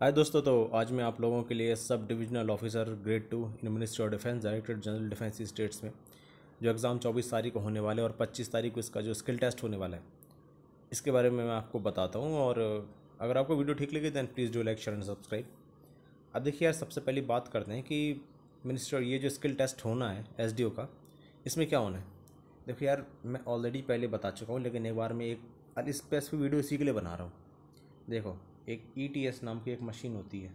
हाय दोस्तों तो आज मैं आप लोगों के लिए sub divisional officer grade two in ministry of defence director general defence states में जो एग्ज़ाम चौबीस तारीख को होने वाले और पच्चीस तारीख को इसका जो स्किल टेस्ट होने वाला है इसके बारे में मैं आपको बताता हूँ और अगर आपको वीडियो ठीक लगे then please do like share and subscribe अब देखिए यार सबसे पहले बात करते हैं कि मिनिस्टर ये जो स्किल टेस्ट होना है एस का इसमें क्या होना है देखो यार मैं ऑलरेडी पहले बता चुका हूँ लेकिन एक बार मैं एक स्पेसिफिक वीडियो इसी के लिए बना रहा हूँ देखो एक ई e नाम की एक मशीन होती है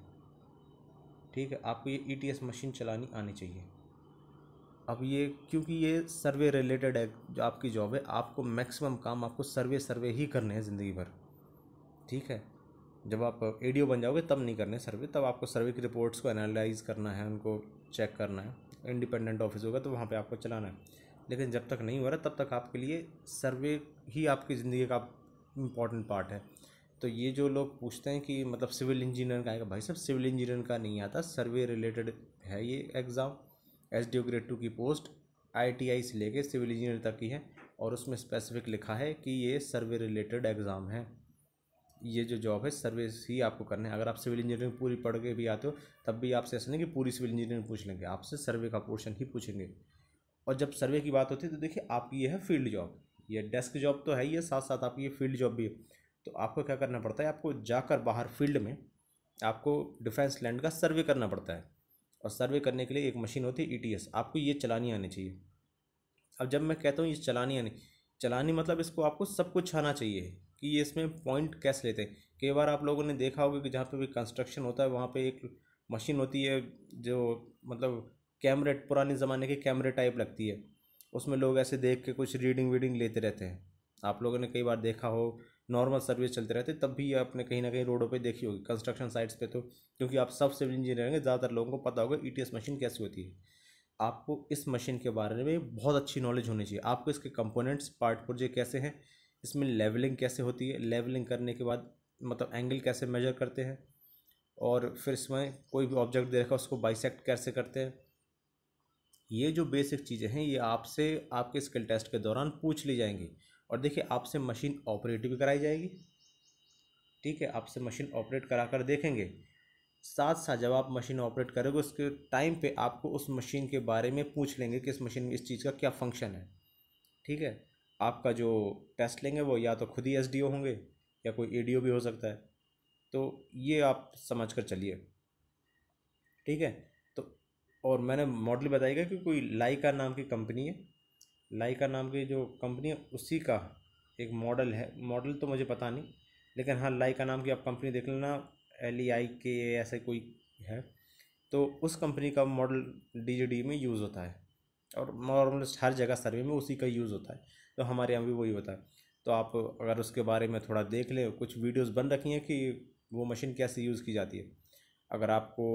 ठीक है आपको ये ई e मशीन चलानी आनी चाहिए अब ये क्योंकि ये सर्वे रिलेटेड है जो आपकी जॉब है आपको मैक्सिमम काम आपको सर्वे सर्वे ही करने हैं ज़िंदगी भर ठीक है जब आप ए बन जाओगे तब नहीं करने सर्वे तब आपको सर्वे की रिपोर्ट्स को एनालाइज करना है उनको चेक करना है इंडिपेंडेंट ऑफिस होगा तो वहाँ पे आपको चलाना है लेकिन जब तक नहीं हो रहा तब तक आपके लिए सर्वे ही आपकी ज़िंदगी का इम्पॉर्टेंट पार्ट है तो ये जो लोग पूछते हैं कि मतलब सिविल इंजीनियर का आएगा भाई साहब सिविल इंजीनियर का नहीं आता सर्वे रिलेटेड है ये exam S D O grade two की पोस्ट आई टी आई से लेके सिविल इंजीनियर तक की है और उसमें स्पेसिफिक लिखा है कि ये सर्वे रिलेटेड एग्ज़ाम है ये जो जॉब है सर्वे ही आपको करना है अगर आप सिविल इंजीनियरिंग पूरी पढ़ के भी आते हो तब भी आपसे ऐसा नहीं कि पूरी सिविल इंजीनियरिंग पूछ लेंगे आपसे सर्वे का पोर्शन ही पूछेंगे और जब सर्वे की बात होती है तो देखिए आपकी ये है फील्ड जॉब ये डेस्क जॉब तो है ही है साथ साथ आपकी ये फील्ड जॉब भी है तो आपको क्या करना पड़ता है आपको जाकर बाहर फील्ड में आपको डिफेंस लैंड का सर्वे करना पड़ता है और सर्वे करने के लिए एक मशीन होती है ई e आपको ये चलानी आनी चाहिए अब जब मैं कहता हूँ ये चलानी आनी चलानी मतलब इसको आपको सब कुछ आना चाहिए कि ये इसमें पॉइंट कैसे लेते हैं कई बार आप लोगों ने देखा होगा कि जहाँ पे भी कंस्ट्रक्शन होता है वहाँ पे एक मशीन होती है जो मतलब कैमरे पुराने ज़माने के कैमरे टाइप लगती है उसमें लोग ऐसे देख के कुछ रीडिंग वीडिंग लेते रहते हैं आप लोगों ने कई बार देखा हो नॉर्मल सर्विस चलते रहते तब भी आपने कहीं ना कहीं रोडों पे देखी होगी कंस्ट्रक्शन साइट्स पे तो क्योंकि आप सब सिविल इंजीनियर हैं ज़्यादातर लोगों को पता होगा ई e मशीन कैसी होती है आपको इस मशीन के बारे में बहुत अच्छी नॉलेज होनी चाहिए आपको इसके कंपोनेंट्स पार्ट पुर्जे कैसे हैं इसमें लेवलिंग कैसे होती है लेवलिंग करने के बाद मतलब एंगल कैसे मेजर करते हैं और फिर इसमें कोई भी ऑब्जेक्ट दे रखा उसको बाइसेक्ट कैसे करते हैं ये जो बेसिक चीज़ें हैं ये आपसे आपके स्किल टेस्ट के दौरान पूछ ली जाएंगी और देखिए आपसे मशीन ऑपरेट भी कराई जाएगी ठीक है आपसे मशीन ऑपरेट करा कर देखेंगे साथ साथ जब आप मशीन ऑपरेट करोगे उसके टाइम पे आपको उस मशीन के बारे में पूछ लेंगे कि इस मशीन में इस चीज़ का क्या फंक्शन है ठीक है आपका जो टेस्ट लेंगे वो या तो खुद ही एस होंगे या कोई ए भी हो सकता है तो ये आप समझ कर चलिए ठीक है तो और मैंने मॉडल बताएगा कि कोई लाइका नाम की कंपनी है लाइका नाम की जो कंपनी है उसी का एक मॉडल है मॉडल तो मुझे पता नहीं लेकिन हाँ लाइका नाम की आप कंपनी देख लेना एल ई आई के ऐसे कोई है तो उस कंपनी का मॉडल डी जी डी में यूज़ होता है और नॉर्मल हर जगह सर्वे में उसी का यूज़ होता है तो हमारे यहाँ भी वही होता है तो आप अगर उसके बारे में थोड़ा देख लें कुछ वीडियोस बन रखी हैं कि वो मशीन कैसे यूज़ की जाती है अगर आपको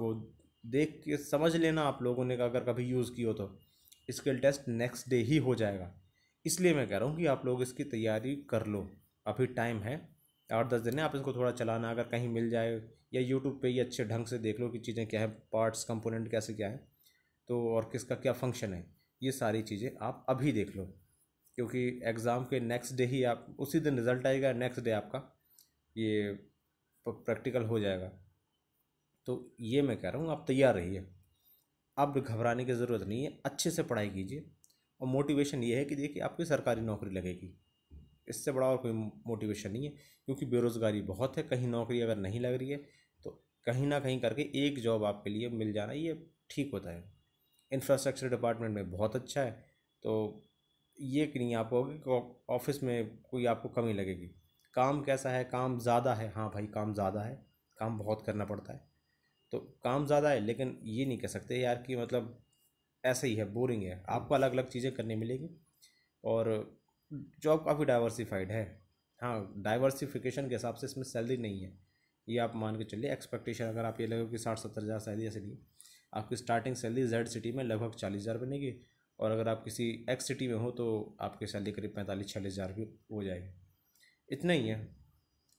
वो देख के समझ लेना आप लोगों ने अगर कभी यूज़ की हो तो स्किल टेस्ट नेक्स्ट डे ही हो जाएगा इसलिए मैं कह रहा हूँ कि आप लोग इसकी तैयारी कर लो अभी टाइम है आठ दस दिन है आप इसको थोड़ा चलाना अगर कहीं मिल जाए या यूट्यूब पे ही अच्छे ढंग से देख लो कि चीज़ें क्या है पार्ट्स कंपोनेंट कैसे क्या है तो और किसका क्या फंक्शन है ये सारी चीज़ें आप अभी देख लो क्योंकि एग्ज़ाम के नेक्स्ट डे ही आप उसी दिन रिज़ल्ट आएगा नेक्स्ट डे आपका ये प्रैक्टिकल हो जाएगा तो ये मैं कह रहा हूँ आप तैयार रहिए आप घबराने की ज़रूरत नहीं है अच्छे से पढ़ाई कीजिए और मोटिवेशन ये है कि देखिए आपकी सरकारी नौकरी लगेगी इससे बड़ा और कोई मोटिवेशन नहीं है क्योंकि बेरोज़गारी बहुत है कहीं नौकरी अगर नहीं लग रही है तो कहीं ना कहीं करके एक जॉब आपके लिए मिल जाना ये ठीक होता है इंफ्रास्ट्रक्चर डिपार्टमेंट में बहुत अच्छा है तो ये कि नहीं आपको कि ऑफिस में कोई आपको कमी लगेगी काम कैसा है काम ज़्यादा है हाँ भाई काम ज़्यादा है काम बहुत करना पड़ता है तो काम ज़्यादा है लेकिन ये नहीं कह सकते यार कि मतलब ऐसे ही है बोरिंग है आपको अलग अलग चीज़ें करने मिलेगी और जॉब काफ़ी डाइवर्सिफाइड है हाँ डाइवर्सिफिकेशन के हिसाब से इसमें सैलरी नहीं है ये आप मान के चलिए एक्सपेक्टेशन अगर आप ये लगे कि साठ सत्तर हज़ार सैलरी ऐसे नहीं आपकी स्टार्टिंग सैलरी जेड सिटी में लगभग चालीस हज़ार बनेगी और अगर आप किसी एक्स सिटी में हो तो आपकी सैलरी करीब पैंतालीस चालीस हज़ार भी हो जाएगी इतना ही है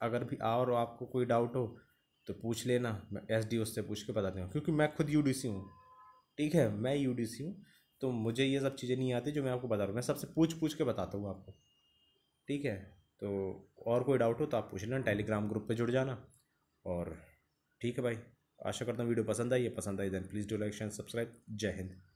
अगर भी और आपको कोई डाउट हो तो पूछ लेना मैं एस डी ओ से पूछ के बता देंगे क्योंकि मैं खुद यू डी सी हूँ ठीक है मैं यू डी सी हूँ तो मुझे ये सब चीज़ें नहीं आती जो मैं आपको बता रहा हूँ मैं सबसे पूछ पूछ के बताता हूँ आपको ठीक है तो और कोई डाउट हो तो आप पूछ लेना टेलीग्राम ग्रुप पे जुड़ जाना और ठीक है भाई आशा करता हूँ वीडियो पसंद आई है पसंद आई then please do like share subscribe जय हिंद